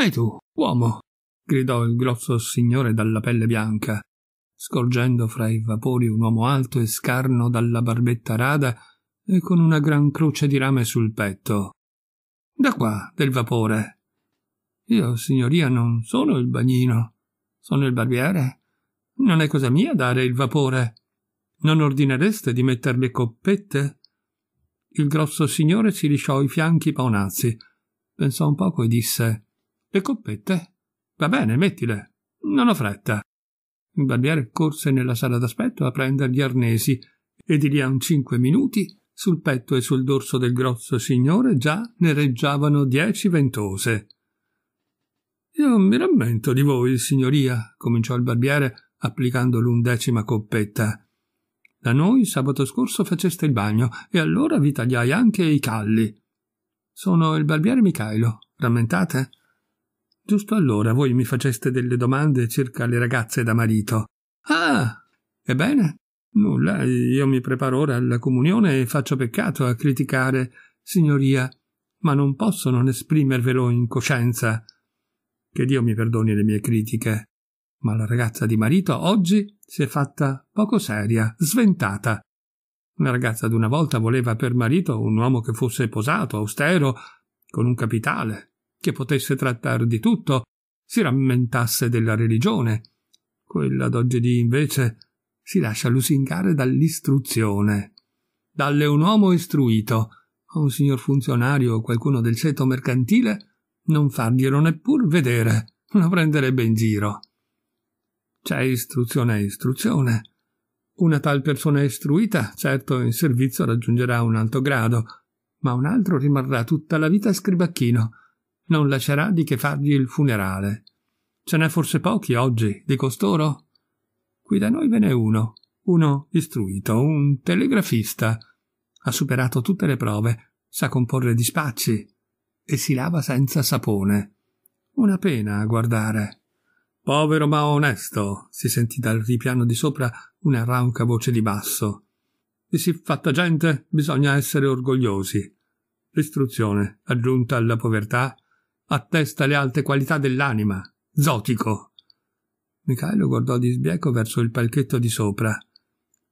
Ehi tu, uomo! gridò il grosso signore dalla pelle bianca, scorgendo fra i vapori un uomo alto e scarno dalla barbetta rada e con una gran croce di rame sul petto. Da qua, del vapore. Io, signoria, non sono il bagnino. Sono il barbiere. Non è cosa mia dare il vapore. Non ordinereste di metter le coppette? Il grosso signore si lisciò i fianchi paonazzi, pensò un poco e disse le coppette? Va bene, mettile. Non ho fretta. Il barbiere corse nella sala d'aspetto a prendere gli arnesi e di lì a un cinque minuti sul petto e sul dorso del grosso signore già ne reggiavano dieci ventose. Io mi rammento di voi, signoria, cominciò il barbiere applicando l'undecima coppetta. Da noi sabato scorso faceste il bagno e allora vi tagliai anche i calli. Sono il barbiere Micailo, rammentate? Giusto allora voi mi faceste delle domande circa le ragazze da marito. Ah, ebbene, nulla, io mi preparo ora alla comunione e faccio peccato a criticare, signoria, ma non posso non esprimervelo in coscienza. Che Dio mi perdoni le mie critiche. Ma la ragazza di marito oggi si è fatta poco seria, sventata. Una ragazza d'una volta voleva per marito un uomo che fosse posato, austero, con un capitale, che potesse trattar di tutto, si rammentasse della religione. Quella d'oggi d'oggedì, invece, si lascia lusingare dall'istruzione. Dalle un uomo istruito a un signor funzionario o qualcuno del ceto mercantile non farglielo neppur vedere, lo prenderebbe in giro. C'è istruzione e istruzione. Una tal persona istruita, certo, in servizio raggiungerà un alto grado, ma un altro rimarrà tutta la vita scribacchino, non lascerà di che fargli il funerale. Ce n'è forse pochi oggi, di costoro? Qui da noi ve n'è uno, uno istruito, un telegrafista. Ha superato tutte le prove, sa comporre dispacci e si lava senza sapone. Una pena a guardare. Povero ma onesto, si sentì dal ripiano di sopra una rauca voce di basso. Di siffatta gente bisogna essere orgogliosi. L'istruzione, aggiunta alla povertà, attesta le alte qualità dell'anima. Zotico. Michaelo guardò di sbieco verso il palchetto di sopra.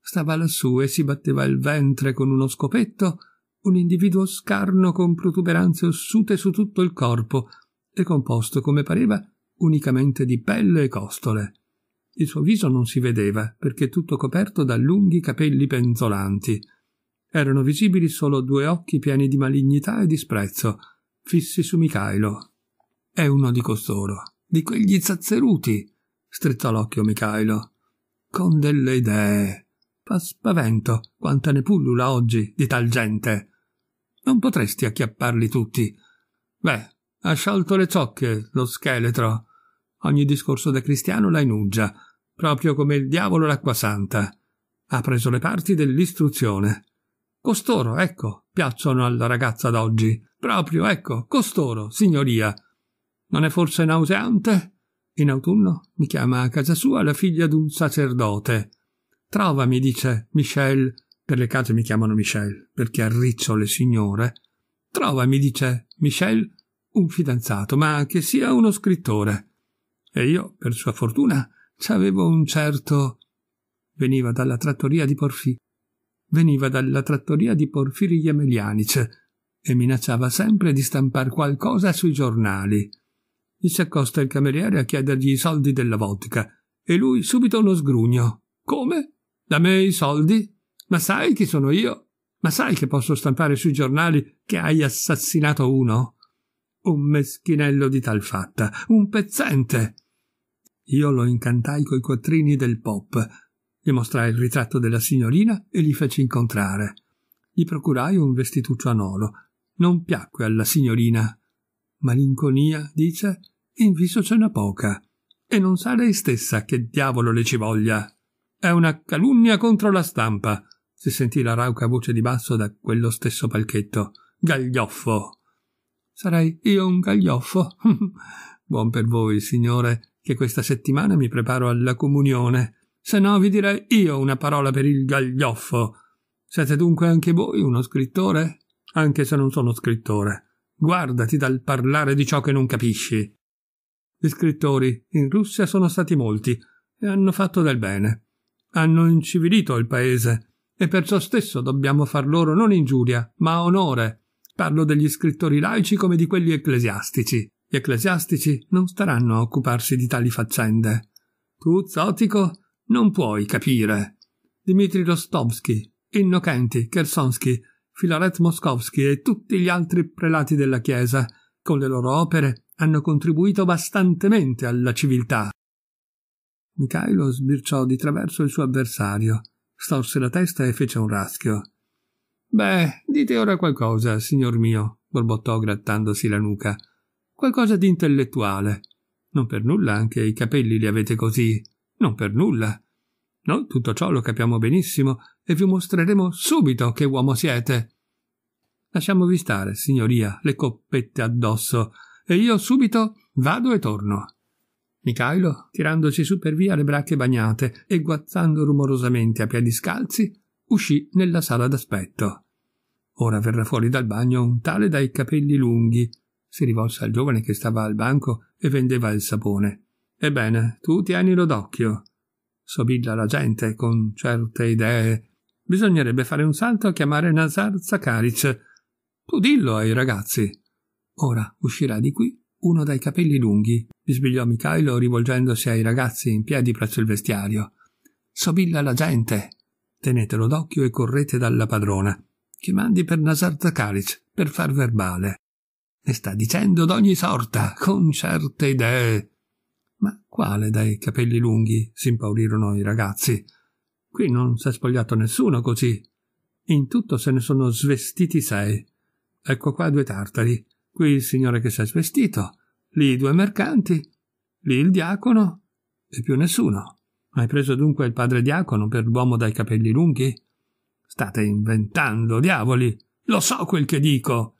Stava lassù e si batteva il ventre con uno scopetto, un individuo scarno con protuberanze ossute su tutto il corpo e composto, come pareva, unicamente di pelle e costole. Il suo viso non si vedeva, perché tutto coperto da lunghi capelli penzolanti. Erano visibili solo due occhi pieni di malignità e disprezzo, fissi su Michailo. È uno di costoro, di quegli zazzeruti, strizzò l'occhio Michailo. Con delle idee. Fa spavento quanta ne pullula oggi di tal gente. Non potresti acchiapparli tutti. Beh, ha sciolto le ciocche, lo scheletro. Ogni discorso da cristiano la inuggia, proprio come il diavolo l'acqua santa. Ha preso le parti dell'istruzione. Costoro, ecco, piacciono alla ragazza d'oggi. Proprio, ecco, costoro, signoria. Non è forse nauseante? In autunno mi chiama a casa sua la figlia d'un sacerdote. Trova, mi dice, Michel, per le case mi chiamano Michel, perché arriccio le signore. Trova, mi dice, Michel, un fidanzato, ma che sia uno scrittore. E io, per sua fortuna, c'avevo un certo... Veniva dalla trattoria di Porfì. Veniva dalla trattoria di Porfiri Emelianice, e minacciava sempre di stampar qualcosa sui giornali. Gli si accosta il cameriere a chiedergli i soldi della vodka e lui subito lo sgrugno. Come? Da me i soldi? Ma sai chi sono io? Ma sai che posso stampare sui giornali che hai assassinato uno? Un meschinello di tal fatta, un pezzente. Io lo incantai coi quattrini del pop, gli mostrai il ritratto della signorina e li feci incontrare. Gli procurai un vestituccio a nolo non piacque alla signorina. Malinconia, dice, in viso ce n'è poca, e non sa lei stessa che diavolo le ci voglia. È una calunnia contro la stampa, si sentì la rauca voce di basso da quello stesso palchetto. Gaglioffo! Sarei io un gaglioffo? Buon per voi, signore, che questa settimana mi preparo alla comunione. Se no vi direi io una parola per il gaglioffo. Siete dunque anche voi uno scrittore? anche se non sono scrittore. Guardati dal parlare di ciò che non capisci. Gli scrittori in Russia sono stati molti e hanno fatto del bene. Hanno incivilito il paese e perciò stesso dobbiamo far loro non ingiuria, ma onore. Parlo degli scrittori laici come di quelli ecclesiastici. Gli ecclesiastici non staranno a occuparsi di tali faccende. Tu, Zotico, non puoi capire. Dimitri Rostovsky, Innocenti, Kersonsky Filaret Moskowski e tutti gli altri prelati della Chiesa, con le loro opere, hanno contribuito bastantemente alla civiltà. Michailo sbirciò di traverso il suo avversario, storse la testa e fece un raschio. Beh, dite ora qualcosa, signor mio, borbottò grattandosi la nuca. Qualcosa di intellettuale. Non per nulla anche i capelli li avete così. Non per nulla. Noi tutto ciò lo capiamo benissimo e vi mostreremo subito che uomo siete. Lasciamovi stare, signoria, le coppette addosso, e io subito vado e torno. Micailo, tirandosi su per via le bracche bagnate e guazzando rumorosamente a piedi scalzi, uscì nella sala d'aspetto. Ora verrà fuori dal bagno un tale dai capelli lunghi. Si rivolse al giovane che stava al banco e vendeva il sapone. Ebbene, tu tienilo d'occhio sobilla la gente con certe idee. Bisognerebbe fare un salto a chiamare Nazar Zakaric. Tu dillo ai ragazzi. Ora uscirà di qui uno dai capelli lunghi, bisbigliò Michailo rivolgendosi ai ragazzi in piedi presso il vestiario. Sobilla la gente. Tenetelo d'occhio e correte dalla padrona, che mandi per Nazar Zakaric per far verbale. Ne sta dicendo d'ogni sorta, con certe idee. Ma quale dai capelli lunghi? si impaurirono i ragazzi. Qui non si è spogliato nessuno così. In tutto se ne sono svestiti sei. Ecco qua due tartari, qui il signore che si è svestito, lì due mercanti, lì il diacono e più nessuno. Hai preso dunque il padre diacono per l'uomo dai capelli lunghi? State inventando, diavoli! Lo so quel che dico!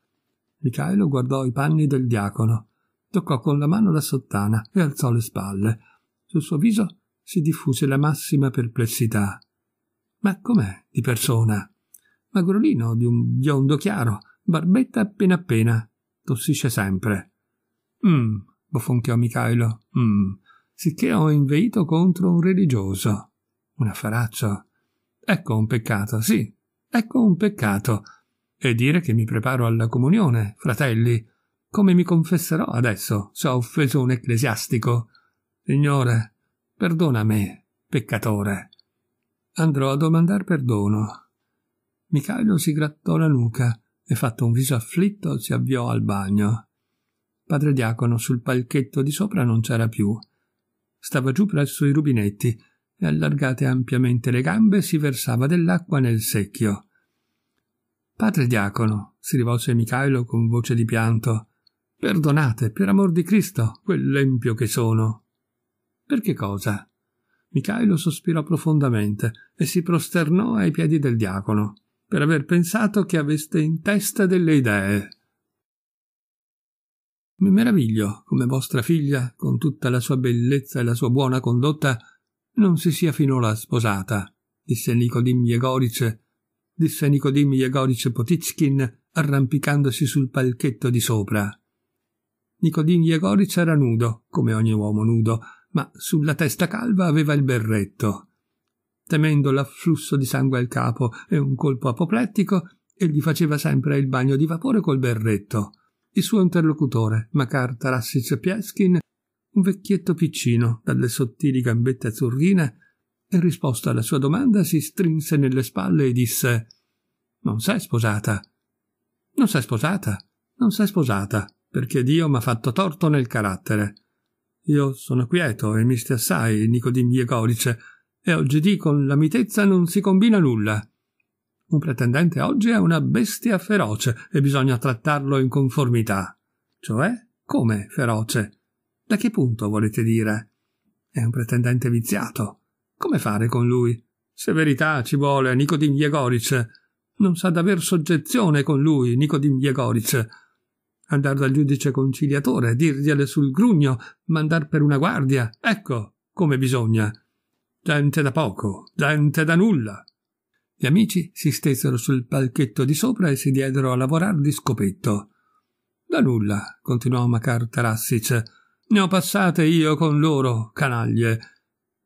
Michaelo guardò i panni del diacono toccò con la mano la sottana e alzò le spalle. Sul suo viso si diffuse la massima perplessità. Ma com'è di persona? Magrolino, di un biondo chiaro, barbetta appena appena, tossisce sempre. Mmm, bofonchiò Micailo, mmm, sicché ho inveito contro un religioso. Un affaraccio. Ecco un peccato, sì, ecco un peccato. E dire che mi preparo alla comunione, fratelli, come mi confesserò adesso se ho offeso un ecclesiastico? Signore, perdona me, peccatore. Andrò a domandar perdono. Michalo si grattò la nuca e fatto un viso afflitto si avviò al bagno. Padre Diacono sul palchetto di sopra non c'era più. Stava giù presso i rubinetti e allargate ampiamente le gambe si versava dell'acqua nel secchio. Padre Diacono, si rivolse Michalo con voce di pianto, Perdonate, per amor di Cristo, quell'empio che sono. Per che cosa? Michaelo sospirò profondamente e si prosternò ai piedi del diacono, per aver pensato che aveste in testa delle idee. Mi meraviglio come vostra figlia, con tutta la sua bellezza e la sua buona condotta, non si sia finora sposata, disse Nicodimmi Egorice, disse Nicodimmi Egorice Potitschkin, arrampicandosi sul palchetto di sopra. Nicodin Iegoric era nudo, come ogni uomo nudo, ma sulla testa calva aveva il berretto. Temendo l'afflusso di sangue al capo e un colpo apoplettico, egli faceva sempre il bagno di vapore col berretto. Il suo interlocutore, Makar Tarasic Pieskin, un vecchietto piccino, dalle sottili gambette azzurrine, in risposta alla sua domanda si strinse nelle spalle e disse Non sei sposata. Non sei sposata. Non sei sposata perché Dio mi ha fatto torto nel carattere. Io sono quieto e miste assai, Nicodim Iegorice, e oggi dì con la mitezza non si combina nulla. Un pretendente oggi è una bestia feroce e bisogna trattarlo in conformità. Cioè, come feroce? Da che punto volete dire? È un pretendente viziato. Come fare con lui? Severità ci vuole, Nicodim Iegorice. Non sa d'aver soggezione con lui, Nicodim Iegorice andare dal giudice conciliatore, dirgliele sul grugno, mandar per una guardia. Ecco come bisogna. Gente da poco, gente da nulla. Gli amici si stesero sul palchetto di sopra e si diedero a lavorare di scopetto. Da nulla, continuò Macar Tarassic. Ne ho passate io con loro, canaglie.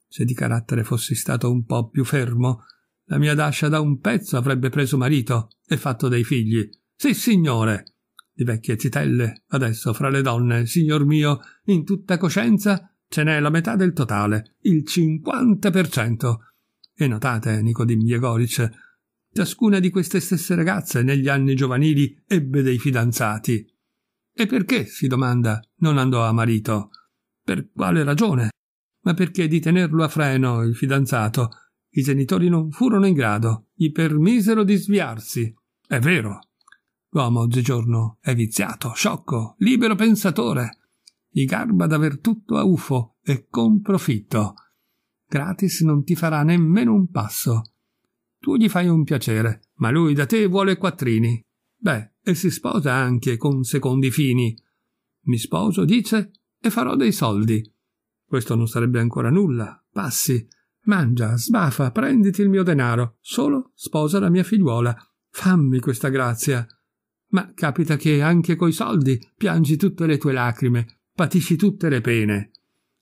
Se di carattere fossi stato un po' più fermo, la mia dascia da un pezzo avrebbe preso marito e fatto dei figli. Sì, signore di vecchie zitelle, adesso fra le donne, signor mio, in tutta coscienza ce n'è la metà del totale, il 50%. E notate, Nicodim Jegoric, ciascuna di queste stesse ragazze negli anni giovanili ebbe dei fidanzati. E perché, si domanda, non andò a marito? Per quale ragione? Ma perché di tenerlo a freno il fidanzato i genitori non furono in grado, gli permisero di sviarsi. È vero, L'uomo oggigiorno è viziato, sciocco, libero pensatore. Gli garba d'aver tutto a ufo e con profitto. Gratis non ti farà nemmeno un passo. Tu gli fai un piacere, ma lui da te vuole quattrini. Beh, e si sposa anche con secondi fini. Mi sposo, dice, e farò dei soldi. Questo non sarebbe ancora nulla. Passi, mangia, sbafa, prenditi il mio denaro. Solo sposa la mia figliuola. Fammi questa grazia ma capita che anche coi soldi piangi tutte le tue lacrime, patisci tutte le pene.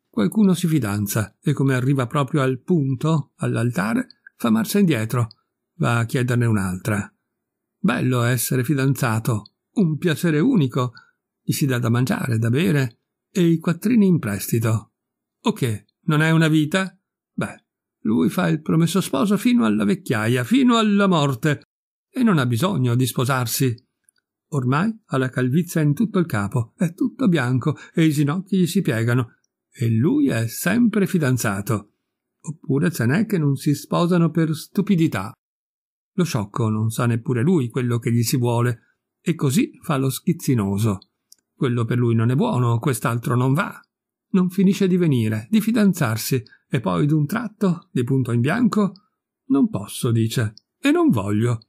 Qualcuno si fidanza e come arriva proprio al punto, all'altare, fa marcia indietro, va a chiederne un'altra. Bello essere fidanzato, un piacere unico, gli si dà da mangiare, da bere e i quattrini in prestito. O che, non è una vita? Beh, lui fa il promesso sposo fino alla vecchiaia, fino alla morte, e non ha bisogno di sposarsi Ormai ha la calvizia in tutto il capo, è tutto bianco e i ginocchi gli si piegano. E lui è sempre fidanzato. Oppure ce n'è che non si sposano per stupidità. Lo sciocco non sa neppure lui quello che gli si vuole, e così fa lo schizzinoso. Quello per lui non è buono, quest'altro non va. Non finisce di venire, di fidanzarsi, e poi d'un tratto, di punto in bianco, non posso, dice, e non voglio.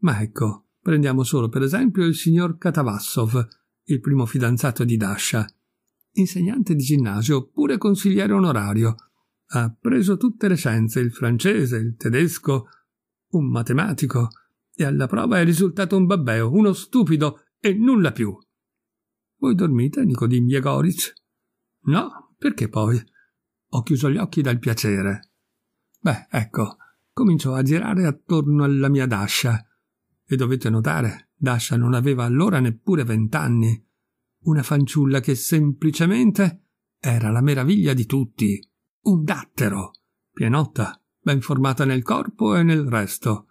Ma ecco, Prendiamo solo per esempio il signor Katavassov, il primo fidanzato di Dasha, insegnante di ginnasio oppure consigliere onorario. Ha preso tutte le scienze, il francese, il tedesco, un matematico, e alla prova è risultato un babbeo, uno stupido e nulla più. Voi dormite, Nicodim Jegoric? No, perché poi? Ho chiuso gli occhi dal piacere. Beh, ecco, comincio a girare attorno alla mia dascia e dovete notare, Dasha non aveva allora neppure vent'anni. Una fanciulla che semplicemente era la meraviglia di tutti. Un dattero. Pienotta, ben formata nel corpo e nel resto.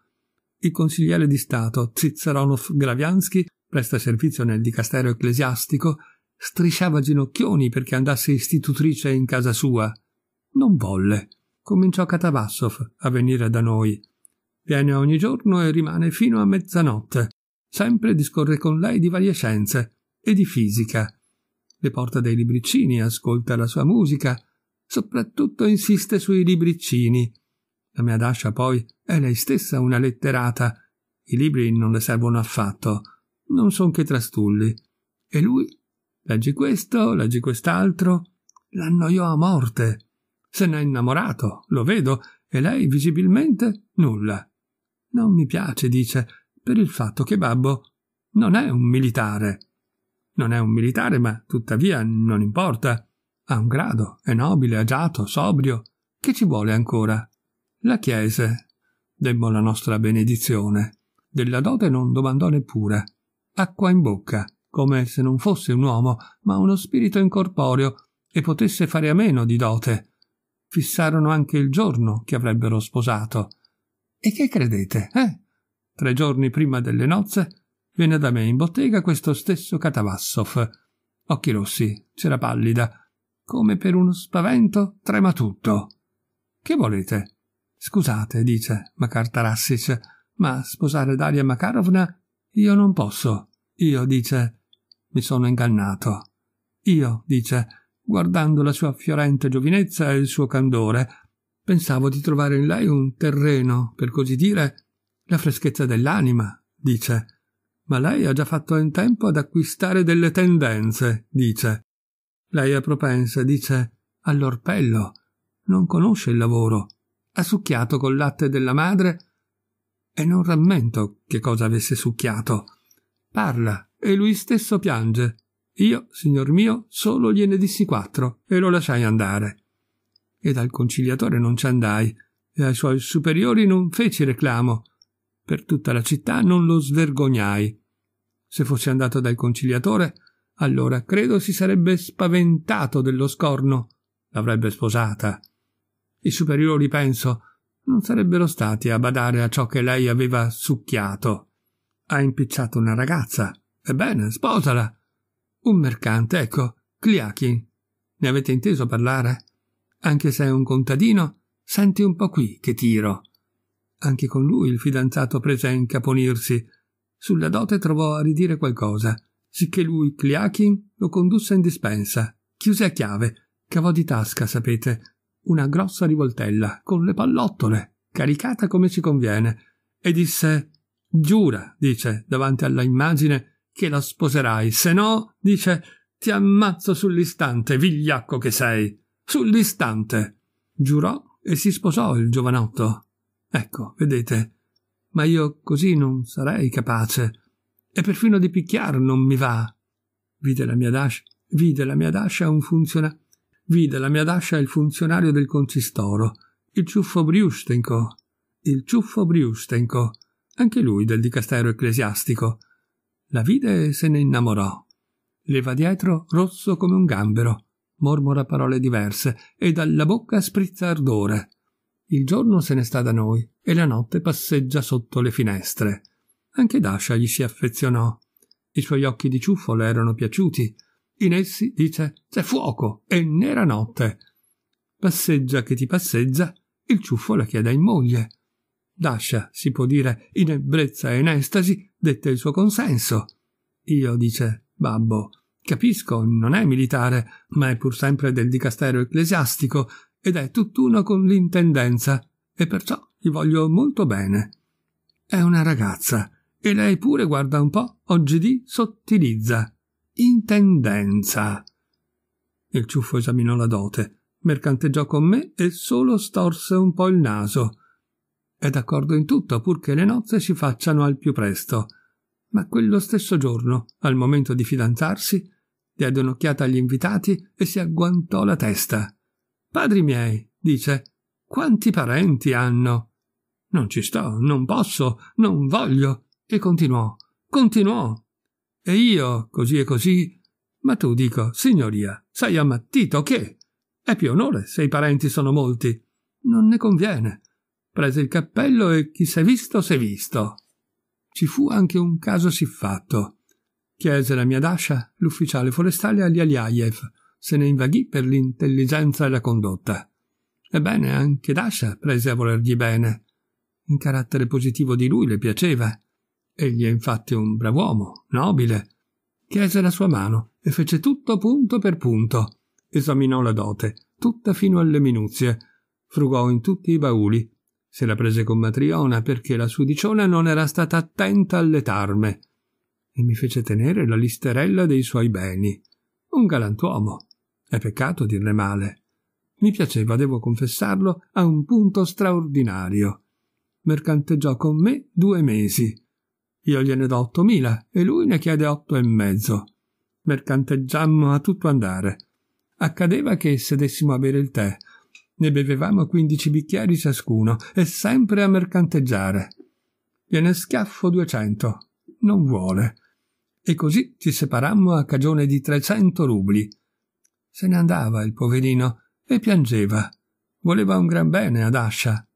Il consigliere di Stato, Zizaronov Graviansky, presta servizio nel dicastero ecclesiastico, strisciava ginocchioni perché andasse istitutrice in casa sua. Non volle. Cominciò Katavassov a venire da noi Viene ogni giorno e rimane fino a mezzanotte. Sempre discorre con lei di varie scienze e di fisica. Le porta dei libriccini, ascolta la sua musica, soprattutto insiste sui libriccini. La mia Dasha poi è lei stessa una letterata. I libri non le servono affatto, non son che trastulli. E lui leggi questo, leggi quest'altro. L'annoiò a morte. Se n'è innamorato, lo vedo, e lei visibilmente nulla. Non mi piace, dice, per il fatto che Babbo non è un militare. Non è un militare, ma tuttavia non importa. Ha un grado, è nobile, agiato, sobrio. Che ci vuole ancora? La chiese. Demmo la nostra benedizione. Della dote non domandò neppure. Acqua in bocca, come se non fosse un uomo, ma uno spirito incorporeo, e potesse fare a meno di dote. Fissarono anche il giorno che avrebbero sposato. E che credete, eh? Tre giorni prima delle nozze viene da me in bottega questo stesso Katavassov. Occhi rossi, cera pallida, come per uno spavento trema tutto. Che volete? Scusate, dice Makar Tarassic, ma sposare Daria Makarovna io non posso. Io, dice, mi sono ingannato. Io, dice, guardando la sua fiorente giovinezza e il suo candore, Pensavo di trovare in lei un terreno, per così dire, la freschezza dell'anima, dice. Ma lei ha già fatto in tempo ad acquistare delle tendenze, dice. Lei è propensa, dice, all'orpello. Non conosce il lavoro. Ha succhiato col latte della madre e non rammento che cosa avesse succhiato. Parla e lui stesso piange. Io, signor mio, solo gliene dissi quattro e lo lasciai andare e dal conciliatore non ci andai, e ai suoi superiori non feci reclamo. Per tutta la città non lo svergognai. Se fossi andato dal conciliatore, allora credo si sarebbe spaventato dello scorno. L'avrebbe sposata. I superiori, penso, non sarebbero stati a badare a ciò che lei aveva succhiato. Ha impicciato una ragazza. Ebbene, sposala. Un mercante, ecco, Kliakin. Ne avete inteso parlare? Anche se è un contadino, senti un po' qui che tiro. Anche con lui il fidanzato prese a incaponirsi. Sulla dote trovò a ridire qualcosa, sicché lui, Cliachin, lo condusse in dispensa, chiuse a chiave, cavò di tasca, sapete, una grossa rivoltella, con le pallottole, caricata come ci conviene, e disse Giura, dice, davanti alla immagine, che la sposerai, se no, dice, ti ammazzo sull'istante, vigliacco che sei. Sull'istante. Giurò e si sposò il giovanotto. Ecco, vedete. Ma io così non sarei capace. E perfino di picchiar non mi va. Vide la mia dascia, vide la mia dascia un funzionario. Vide la mia dascia il funzionario del consistoro, il ciuffo Briustenco. Il ciuffo Briustenco, anche lui del dicastero ecclesiastico. La vide e se ne innamorò. Le va dietro rosso come un gambero mormora parole diverse e dalla bocca sprizza ardore. Il giorno se ne sta da noi e la notte passeggia sotto le finestre. Anche Dasha gli si affezionò. I suoi occhi di ciuffo le erano piaciuti. In essi, dice, c'è fuoco e nera notte. Passeggia che ti passeggia, il ciuffo la chiede in moglie. Dasha, si può dire, in ebbrezza e in estasi, dette il suo consenso. Io, dice, babbo, Capisco, non è militare, ma è pur sempre del dicastero ecclesiastico ed è tutt'uno con l'intendenza, e perciò gli voglio molto bene. È una ragazza, e lei pure, guarda un po', oggidì sottilizza. Intendenza. Il ciuffo esaminò la dote, mercanteggiò con me e solo storse un po' il naso. È d'accordo in tutto, purché le nozze si facciano al più presto. Ma quello stesso giorno, al momento di fidanzarsi, diede un'occhiata agli invitati e si agguantò la testa. Padri miei, dice, quanti parenti hanno? Non ci sto, non posso, non voglio. E continuò, continuò. E io, così e così. Ma tu dico, signoria, sei ammattito che? È più onore se i parenti sono molti. Non ne conviene. Prese il cappello e chi s'è visto s'è visto. Ci fu anche un caso siffatto. Chiese la mia dascia l'ufficiale forestale agli Aliaiev, se ne invaghì per l'intelligenza e la condotta. Ebbene, anche Dasha prese a volergli bene. Il carattere positivo di lui le piaceva. Egli è infatti un brav'uomo, nobile. Chiese la sua mano e fece tutto punto per punto. Esaminò la dote, tutta fino alle minuzie. Frugò in tutti i bauli. Se la prese con Matriona perché la sudiciona non era stata attenta alle tarme e mi fece tenere la listerella dei suoi beni. Un galantuomo. È peccato dirne male. Mi piaceva, devo confessarlo, a un punto straordinario. Mercanteggiò con me due mesi. Io gliene do ottomila e lui ne chiede otto e mezzo. Mercanteggiammo a tutto andare. Accadeva che sedessimo a bere il tè. Ne bevevamo quindici bicchieri ciascuno e sempre a mercanteggiare. Gliene schiaffo duecento. Non vuole e così ci separammo a cagione di 300 rubli. Se ne andava il poverino e piangeva. Voleva un gran bene ad Ascia.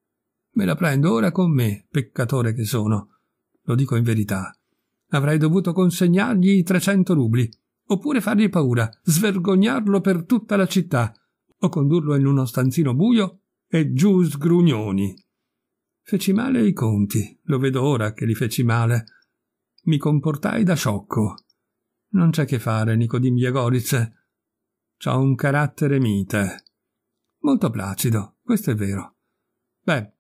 Me la prendo ora con me, peccatore che sono. Lo dico in verità. Avrei dovuto consegnargli i 300 rubli, oppure fargli paura, svergognarlo per tutta la città, o condurlo in uno stanzino buio e giù sgrugnoni. Feci male i conti, lo vedo ora che li feci male mi comportai da sciocco. Non c'è che fare, Nicodim Jagoric. C'ha un carattere mite. Molto placido, questo è vero. Beh,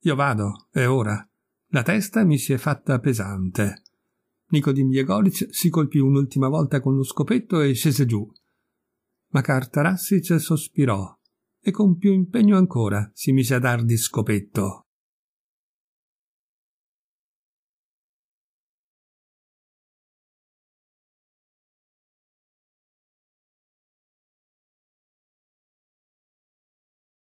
io vado, è ora. La testa mi si è fatta pesante. Nicodim Jegoric si colpì un'ultima volta con lo scopetto e scese giù. Ma Cartarassic sospirò e con più impegno ancora si mise a dar di scopetto.